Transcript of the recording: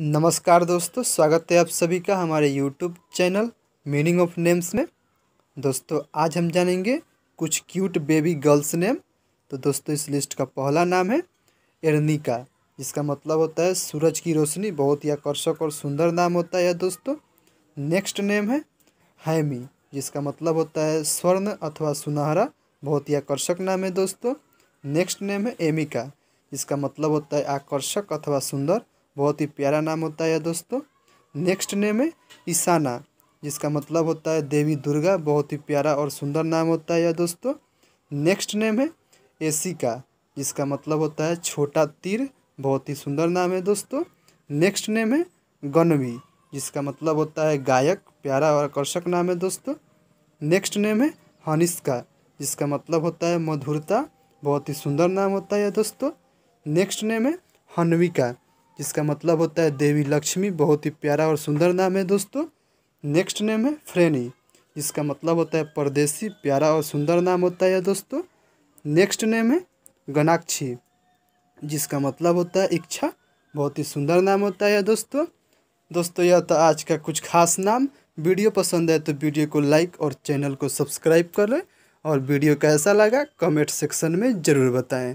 नमस्कार दोस्तों स्वागत है आप सभी का हमारे YouTube channel meaning of names में दोस्तों आज हम जानेंगे कुछ क्यूट बेबी गर्ल्स नेम तो दोस्तों इस लिस्ट का पहला नाम है एरनिका जिसका मतलब होता है सूरज की रोशनी बहुत ही आकर्षक और सुंदर नाम होता है दोस्तों नेक्स्ट नेम है हैमी जिसका मतलब होता है स्वर्ण अथवा सुनहरा बहुत ही आकर्षक नाम है दोस्तों नेक्स्ट नेम है एमिका जिसका मतलब होता है आकर्षक अथवा सुंदर बहुत ही प्यारा नाम होता है दोस्तों नेक्स्ट नेम है ईशाना जिसका मतलब होता है देवी दुर्गा बहुत ही प्यारा और सुंदर नाम होता है दोस्तों नेक्स्ट नेम है एसिका जिसका मतलब होता है छोटा तीर बहुत ही सुंदर नाम है दोस्तों नेक्स्ट नेम है गनवी जिसका मतलब होता है गायक प्यारा और आकर्षक नाम है दोस्तों नेक्स्ट नेम है हनिष्का जिसका मतलब होता है मधुरता बहुत ही सुंदर नाम होता है दोस्तों नेक्स्ट नेम है हनविका जिसका मतलब होता है देवी लक्ष्मी बहुत ही प्यारा और सुंदर नाम है दोस्तों नेक्स्ट नेम है फ्रेनी जिसका मतलब होता है परदेसी प्यारा और सुंदर नाम होता है दोस्तों नेक्स्ट नेम है गणाक्षी जिसका मतलब होता है इच्छा बहुत ही सुंदर नाम होता है दोस्तों दोस्तों यह था आज का कुछ खास नाम वीडियो पसंद है तो वीडियो को लाइक और चैनल को सब्सक्राइब करें और वीडियो कैसा लगा कमेंट सेक्शन में ज़रूर बताएं